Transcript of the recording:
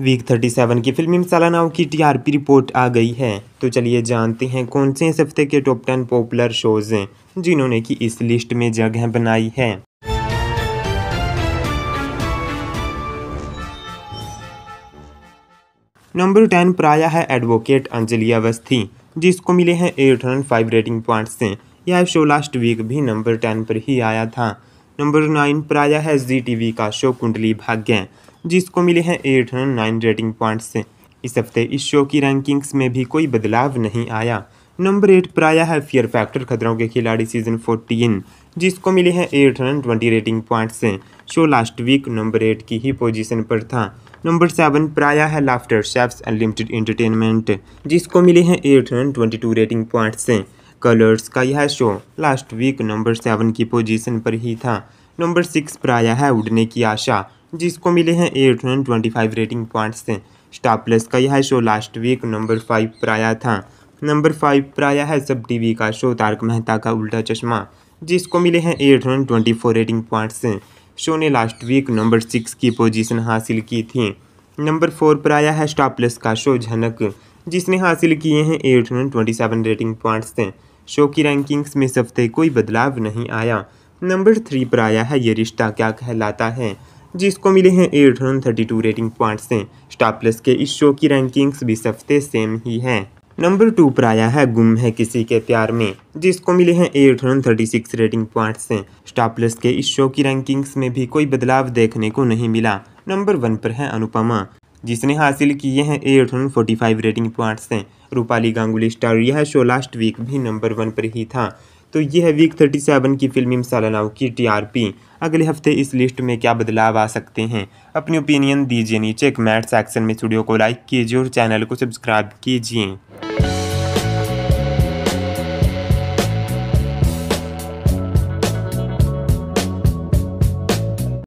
week 37 की फिल्मी सालानाओं की टीआरपी रिपोर्ट आ गई है तो चलिए जानते हैं कौन से इस हफ्ते के टॉप 10 पॉपुलर शोज हैं जिन्होंने की इस लिस्ट में जगह बनाई है नंबर टेन पर आया है एडवोकेट अंजलि अवस्थी जिसको मिले हैं eight hundred five rating points यह शो लास्ट वीक भी नंबर टेन पर ही आया था नंबर नाइन आया है जी टीवी का शो कुंडली भाग्य जिसको मिले हैं eight hundred nine rating points से इस हफ्ते इस शो की रैंकिंग्स में भी कोई बदलाव नहीं आया नंबर एट प्राया है फियर फैक्टर खतरों के खिलाड़ी सीजन फोर्टीन जिसको मिले हैं eight hundred twenty rating points से show last week number eight की ही पोजीशन पर था नंबर सेवन प्राया है लाफ्टर शेफ्स अनलिमिटेड एंटरटेनमेंट जिसको मिले हैं eight hundred twenty two rating points से कलर्स का यह show last week number seven की पोजीशन पर ही था नंबर सिक्स पर आया है उड़ने की आशा जिसको मिले हैं eight hundred twenty five rating point से स्टार प्लस का यह show last week number five पर आया था नंबर फाइव पर आया है सब टीवी का शो तारक मेहता का उल्टा चश्मा जिसको मिले हैं eight hundred twenty four rating point से शो ने लास्ट वीक नंबर सिक्स की पोजीशन हासिल की थी नंबर फोर पर आया है स्टार प्लस का शो झनक जिसने हासिल किए हैं eight hundred twenty seven rating points से शो की रैंकिंग्स में इस हफ्ते कोई बदलाव नहीं आया नंबर थ्री पर आया है ये रिश्ता क्या कहलाता है जिसको मिले हैं eight hundred thirty two rating points से स्टार प्लस के इस शो की रैंकिंग्स भी हफ्ते सेम ही है नंबर टू पर आया है गुम है किसी के प्यार में जिसको मिले हैं eight hundred thirty six rating points से स्टार प्लस के इस शो की रैंकिंग्स में भी कोई बदलाव देखने को नहीं मिला नंबर वन पर है अनुपमा जिसने हासिल किए हैं फाइव रेटिंग पॉइंट्स हैं रूपाली गांगुली स्टार यह शो लास्ट वीक भी नंबर वन पर ही था तो यह है वीक 37 की फ़िल्मी इमसाला नाव की टीआरपी अगले हफ्ते इस लिस्ट में क्या बदलाव आ सकते हैं अपनी ओपिनियन दीजिए नीचे कमेंट सेक्शन में स्टूडियो को लाइक कीजिए और चैनल को सब्सक्राइब कीजिए